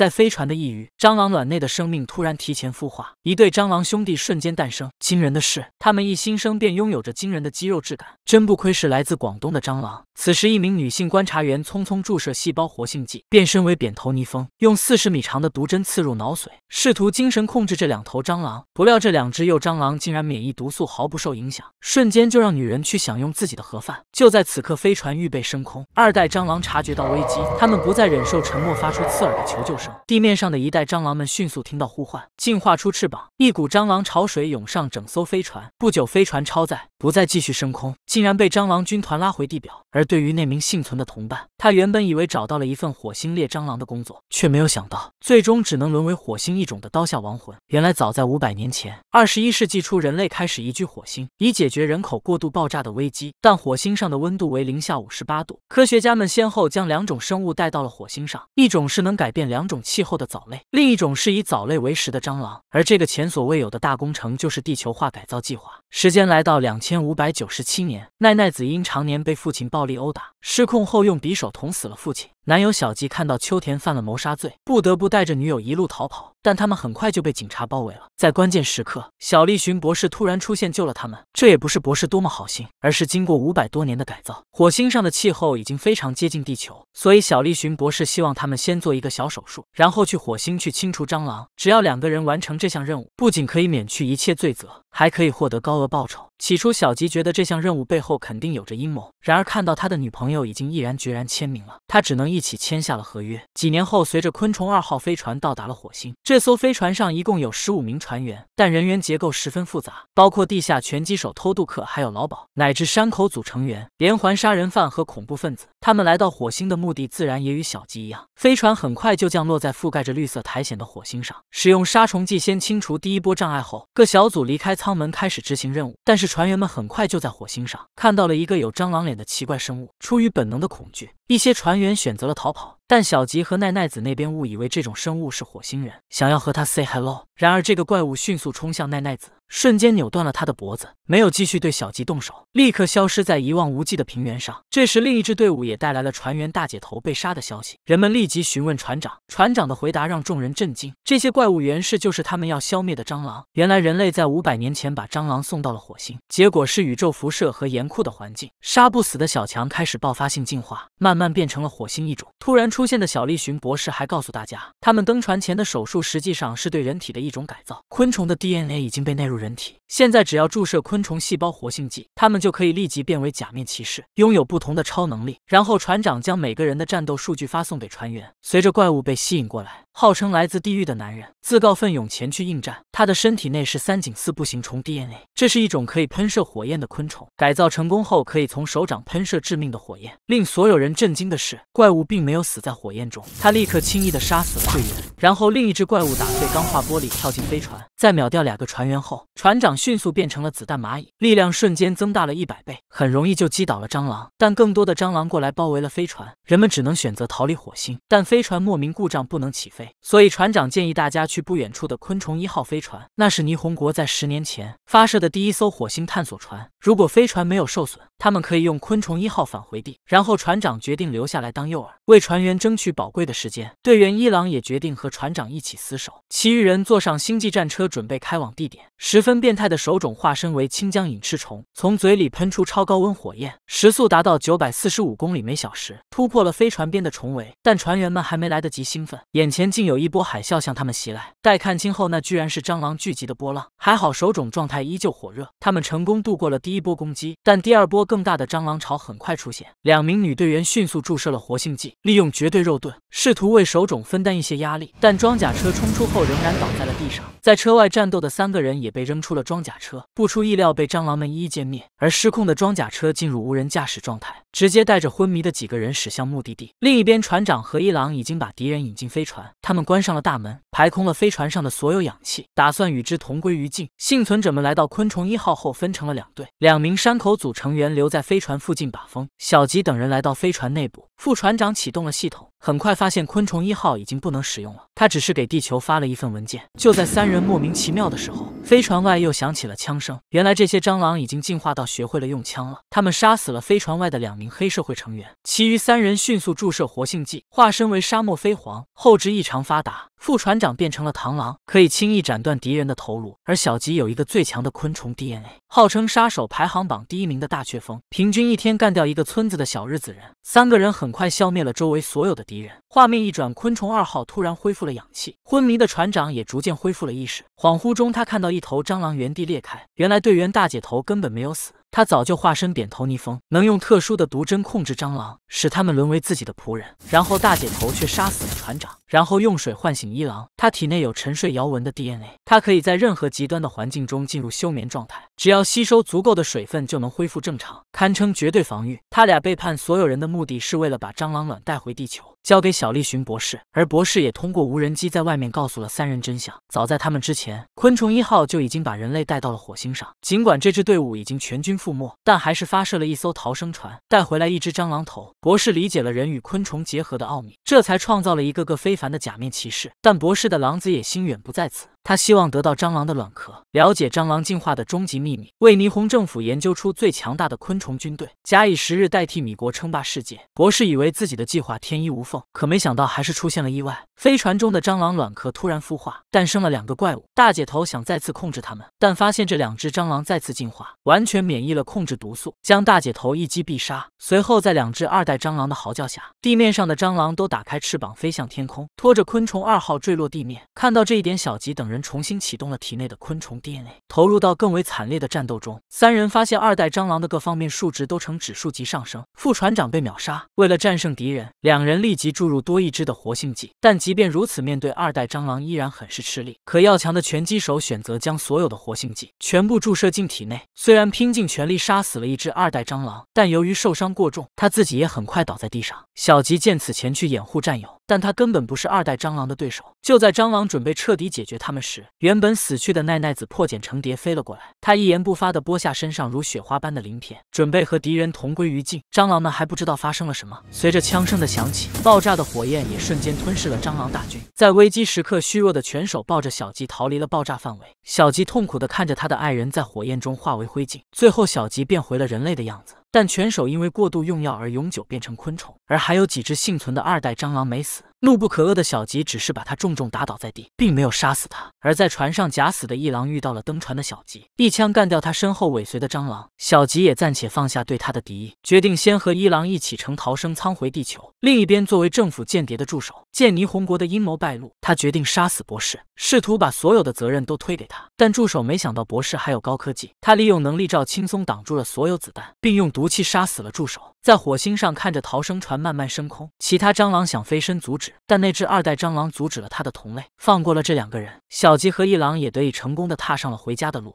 在飞船的一隅，蟑螂卵内的生命突然提前孵化，一对蟑螂兄弟瞬间诞生。惊人的是，他们一新生便拥有着惊人的肌肉质感，真不愧是来自广东的蟑螂。此时，一名女性观察员匆匆注射细胞活性剂，变身为扁头泥蜂，用四十米长的毒针刺入脑髓，试图精神控制这两头蟑螂。不料，这两只幼蟑螂竟然免疫毒素，毫不受影响，瞬间就让女人去享用自己的盒饭。就在此刻，飞船预备升空，二代蟑螂察觉到危机，他们不再忍受沉默，发出刺耳的求救声。地面上的一代蟑螂们迅速听到呼唤，进化出翅膀，一股蟑螂潮水涌上整艘飞船。不久，飞船超载，不再继续升空，竟然被蟑螂军团拉回地表。而对于那名幸存的同伴，他原本以为找到了一份火星猎蟑螂的工作，却没有想到最终只能沦为火星异种的刀下亡魂。原来，早在五百年前，二十一世纪初，人类开始移居火星，以解决人口过度爆炸的危机。但火星上的温度为零下五十八度，科学家们先后将两种生物带到了火星上，一种是能改变两种气候的藻类，另一种是以藻类为食的蟑螂。而这个前所未有的大工程就是地球化改造计划。时间来到两千五百九十七年，奈奈子因常年被父亲暴力殴打失控后，用匕首。捅死了父亲。男友小吉看到秋田犯了谋杀罪，不得不带着女友一路逃跑，但他们很快就被警察包围了。在关键时刻，小栗旬博士突然出现救了他们。这也不是博士多么好心，而是经过五百多年的改造，火星上的气候已经非常接近地球，所以小栗旬博士希望他们先做一个小手术，然后去火星去清除蟑螂。只要两个人完成这项任务，不仅可以免去一切罪责，还可以获得高额报酬。起初小吉觉得这项任务背后肯定有着阴谋，然而看到他的女朋友已经毅然决然签名了，他只能。一起签下了合约。几年后，随着“昆虫二号”飞船到达了火星，这艘飞船上一共有十五名船员，但人员结构十分复杂，包括地下拳击手、偷渡客、还有劳鸨，乃至山口组成员、连环杀人犯和恐怖分子。他们来到火星的目的自然也与小吉一样。飞船很快就降落在覆盖着绿色苔藓的火星上，使用杀虫剂先清除第一波障碍后，各小组离开舱门开始执行任务。但是船员们很快就在火星上看到了一个有蟑螂脸的奇怪生物，出于本能的恐惧。一些船员选择了逃跑，但小吉和奈奈子那边误以为这种生物是火星人，想要和他 say hello。然而，这个怪物迅速冲向奈奈子。瞬间扭断了他的脖子，没有继续对小吉动手，立刻消失在一望无际的平原上。这时，另一支队伍也带来了船员大姐头被杀的消息。人们立即询问船长，船长的回答让众人震惊：这些怪物原是就是他们要消灭的蟑螂。原来，人类在五百年前把蟑螂送到了火星，结果是宇宙辐射和严酷的环境杀不死的小强开始爆发性进化，慢慢变成了火星一种。突然出现的小丽寻博士还告诉大家，他们登船前的手术实际上是对人体的一种改造，昆虫的 DNA 已经被纳入。人体现在只要注射昆虫细胞活性剂，他们就可以立即变为假面骑士，拥有不同的超能力。然后船长将每个人的战斗数据发送给船员。随着怪物被吸引过来，号称来自地狱的男人自告奋勇前去应战。他的身体内是三井四步行虫 DNA，这是一种可以喷射火焰的昆虫。改造成功后，可以从手掌喷射致命的火焰。令所有人震惊的是，怪物并没有死在火焰中，他立刻轻易的杀死了队员。然后另一只怪物打碎钢化玻璃，跳进飞船。在秒掉两个船员后，船长迅速变成了子弹蚂蚁，力量瞬间增大了一百倍，很容易就击倒了蟑螂。但更多的蟑螂过来包围了飞船，人们只能选择逃离火星。但飞船莫名故障不能起飞，所以船长建议大家去不远处的昆虫一号飞船，那是霓虹国在十年前发射的第一艘火星探索船。如果飞船没有受损，他们可以用昆虫一号返回地。然后船长决定留下来当诱饵，为船员争取宝贵的时间。队员一郎也决定和船长一起死守，其余人坐上星际战车。准备开往地点，十分变态的手冢化身为清江隐翅虫，从嘴里喷出超高温火焰，时速达到九百四十五公里每小时，突破了飞船边的重围。但船员们还没来得及兴奋，眼前竟有一波海啸向他们袭来。待看清后，那居然是蟑螂聚集的波浪。还好手冢状态依旧火热，他们成功度过了第一波攻击。但第二波更大的蟑螂潮很快出现，两名女队员迅速注射了活性剂，利用绝对肉盾，试图为手冢分担一些压力。但装甲车冲出后，仍然倒在了。地上在车外战斗的三个人也被扔出了装甲车，不出意料被蟑螂们一一歼灭。而失控的装甲车进入无人驾驶状态，直接带着昏迷的几个人驶向目的地。另一边，船长和一郎已经把敌人引进飞船，他们关上了大门，排空了飞船上的所有氧气，打算与之同归于尽。幸存者们来到昆虫一号后分成了两队，两名山口组成员留在飞船附近把风，小吉等人来到飞船内部。副船长启动了系统，很快发现昆虫一号已经不能使用了，他只是给地球发了一份文件就。就在三人莫名其妙的时候，飞船外又响起了枪声。原来这些蟑螂已经进化到学会了用枪了。他们杀死了飞船外的两名黑社会成员，其余三人迅速注射活性剂，化身为沙漠飞蝗，后肢异常发达。副船长变成了螳螂，可以轻易斩断敌人的头颅；而小吉有一个最强的昆虫 DNA，号称杀手排行榜第一名的大雀蜂，平均一天干掉一个村子的小日子人。三个人很快消灭了周围所有的敌人。画面一转，昆虫二号突然恢复了氧气，昏迷的船长也逐渐恢复了意识。恍惚中，他看到一头蟑螂原地裂开，原来队员大姐头根本没有死。他早就化身扁头泥风，能用特殊的毒针控制蟑螂，使他们沦为自己的仆人。然后大姐头却杀死了船长，然后用水唤醒一郎。他体内有沉睡摇蚊的 DNA，他可以在任何极端的环境中进入休眠状态，只要吸收足够的水分就能恢复正常，堪称绝对防御。他俩背叛所有人的目的是为了把蟑螂卵带回地球，交给小笠寻博士。而博士也通过无人机在外面告诉了三人真相。早在他们之前，昆虫一号就已经把人类带到了火星上。尽管这支队伍已经全军。覆没，但还是发射了一艘逃生船，带回来一只蟑螂头。博士理解了人与昆虫结合的奥秘，这才创造了一个个非凡的假面骑士。但博士的狼子野心远不在此。他希望得到蟑螂的卵壳，了解蟑螂进化的终极秘密，为霓虹政府研究出最强大的昆虫军队，假以时日代替米国称霸世界。博士以为自己的计划天衣无缝，可没想到还是出现了意外。飞船中的蟑螂卵壳突然孵化，诞生了两个怪物。大姐头想再次控制他们，但发现这两只蟑螂再次进化，完全免疫了控制毒素，将大姐头一击必杀。随后，在两只二代蟑螂的嚎叫下，地面上的蟑螂都打开翅膀飞向天空，拖着昆虫二号坠落地面。看到这一点，小吉等。人重新启动了体内的昆虫 DNA，投入到更为惨烈的战斗中。三人发现二代蟑螂的各方面数值都呈指数级上升。副船长被秒杀。为了战胜敌人，两人立即注入多一只的活性剂。但即便如此，面对二代蟑螂依然很是吃力。可要强的拳击手选择将所有的活性剂全部注射进体内。虽然拼尽全力杀死了一只二代蟑螂，但由于受伤过重，他自己也很快倒在地上。小吉见此，前去掩护战友。但他根本不是二代蟑螂的对手。就在蟑螂准备彻底解决他们时，原本死去的奈奈子破茧成蝶飞了过来。他一言不发的剥下身上如雪花般的鳞片，准备和敌人同归于尽。蟑螂们还不知道发生了什么，随着枪声的响起，爆炸的火焰也瞬间吞噬了蟑螂大军。在危机时刻，虚弱的拳手抱着小吉逃离了爆炸范围。小吉痛苦的看着他的爱人，在火焰中化为灰烬。最后，小吉变回了人类的样子。但拳手因为过度用药而永久变成昆虫，而还有几只幸存的二代蟑螂没死。怒不可遏的小吉只是把他重重打倒在地，并没有杀死他。而在船上假死的一郎遇到了登船的小吉，一枪干掉他身后尾随的蟑螂。小吉也暂且放下对他的敌意，决定先和一郎一起乘逃生舱回地球。另一边，作为政府间谍的助手，见霓虹国的阴谋败露，他决定杀死博士，试图把所有的责任都推给他。但助手没想到博士还有高科技，他利用能力罩轻松挡住了所有子弹，并用毒气杀死了助手。在火星上看着逃生船慢慢升空，其他蟑螂想飞身阻止，但那只二代蟑螂阻止了他的同类，放过了这两个人。小吉和一郎也得以成功的踏上了回家的路。